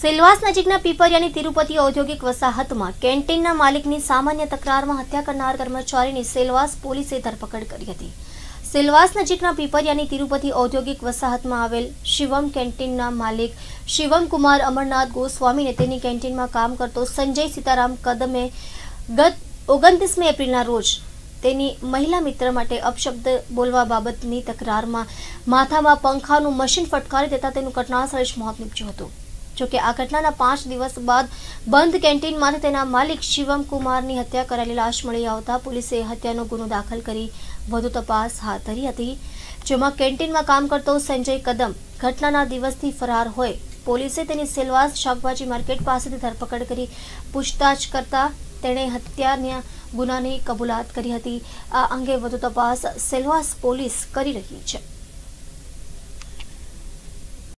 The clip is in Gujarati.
સેલવાસ નજીકના પીપરિયાની તિરુપતિ ઔદ્યોગિક વસાહતમાં કેન્ટીનના માલિકની સામાન્ય તકરારમાં હત્યા કરનાર કર્મચારીની સેલવાસ પોલીસે ધરપકડ કરી હતી સેલવાસ નજીકના પીપરિયાની તિરુપતિ ઔદ્યોગિક વસાહતમાં આવેલ શિવમ કેન્ટીનના માલિક શિવમકુમાર અમરનાથ ગોસ્વામીને તેની કેન્ટીનમાં કામ કરતો સંજય સીતારામ કદમે ગત ઓગણત્રીસમી એપ્રિલના રોજ તેની મહિલા મિત્ર માટે અપશબ્દ બોલવા બાબતની તકરારમાં માથામાં પંખાનું મશીન ફટકારી દેતા તેનું ઘટનાસ્થળે જ મોત નીપજ્યું હતું જોકે આ ઘટનાના પાંચ દિવસ બાદ બંધ કેન્ટીનમાંથી તેના માલિક શિવમ કુમારની હત્યા કરેલી લાશ મળી આવતા પોલીસે હત્યાનો ગુનો દાખલ કરી વધુ તપાસ હાથ ધરી હતી જેમાં કેન્ટીનમાં કામ કરતો સંજય કદમ ઘટનાના દિવસથી ફરાર હોય પોલીસે તેની સેલવાસ શાકભાજી માર્કેટ પાસેથી ધરપકડ કરી પૂછતાછ કરતા તેણે હત્યાના ગુનાની કબૂલાત કરી હતી આ અંગે વધુ તપાસ સેલવાસ પોલીસ કરી રહી છે